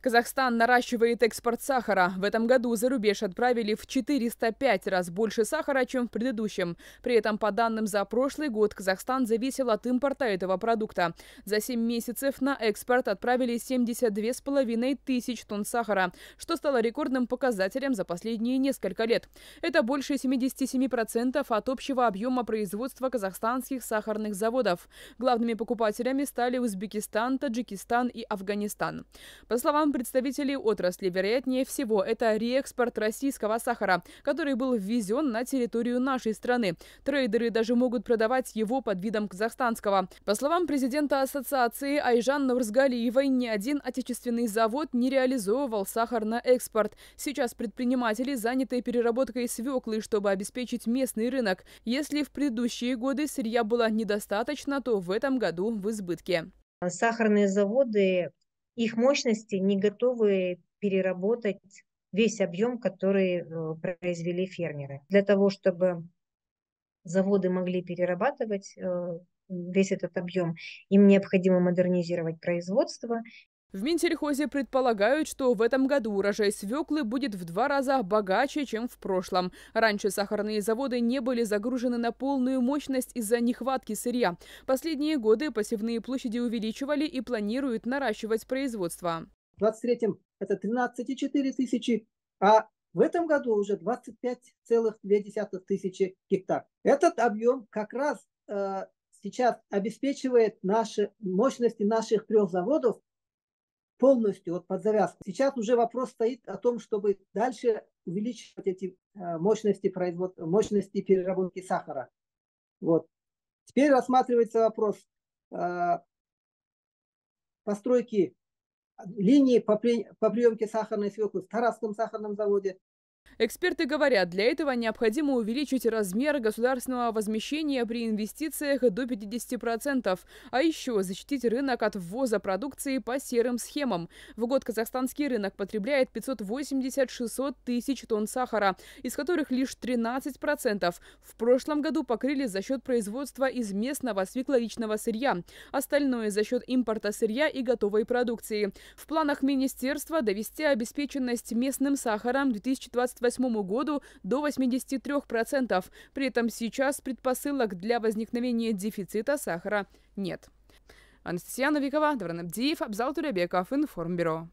Казахстан наращивает экспорт сахара. В этом году за рубеж отправили в 405 раз больше сахара, чем в предыдущем. При этом, по данным за прошлый год, Казахстан зависел от импорта этого продукта. За 7 месяцев на экспорт отправили 72,5 тысяч тонн сахара, что стало рекордным показателем за последние несколько лет. Это больше 77% от общего объема производства казахстанских сахарных заводов. Главными покупателями стали Узбекистан, Таджикистан и Афганистан. По словам словам представителей отрасли, вероятнее всего, это реэкспорт российского сахара, который был ввезен на территорию нашей страны. Трейдеры даже могут продавать его под видом казахстанского. По словам президента ассоциации Айжан Нурсгалиевой, ни один отечественный завод не реализовывал сахар на экспорт. Сейчас предприниматели заняты переработкой свеклы, чтобы обеспечить местный рынок. Если в предыдущие годы сырья было недостаточно, то в этом году в избытке. Сахарные заводы их мощности не готовы переработать весь объем, который э, произвели фермеры. Для того, чтобы заводы могли перерабатывать э, весь этот объем, им необходимо модернизировать производство, в Минсельхозе предполагают, что в этом году урожай свеклы будет в два раза богаче, чем в прошлом. Раньше сахарные заводы не были загружены на полную мощность из-за нехватки сырья. Последние годы посевные площади увеличивали и планируют наращивать производство. В 23-м это 13,4 тысячи, а в этом году уже 25,2 тысячи гектар. Этот объем как раз э, сейчас обеспечивает наши мощности наших трех заводов полностью вот под завязку. Сейчас уже вопрос стоит о том, чтобы дальше увеличивать эти э, мощности производства, мощности переработки сахара. Вот. Теперь рассматривается вопрос э, постройки линии по, при, по приемке сахарной свеклы в Тарасском сахарном заводе, Эксперты говорят, для этого необходимо увеличить размер государственного возмещения при инвестициях до 50%, а еще защитить рынок от ввоза продукции по серым схемам. В год казахстанский рынок потребляет 580-600 тысяч тонн сахара, из которых лишь 13% в прошлом году покрыли за счет производства из местного свекловичного сырья, остальное за счет импорта сырья и готовой продукции. В планах министерства довести обеспеченность местным сахаром 2028 1988 году до 83%. При этом сейчас предпосылок для возникновения дефицита сахара нет. Анастасия Новикова, Давран Абдиев, Абзал Туребеков, Информбюро.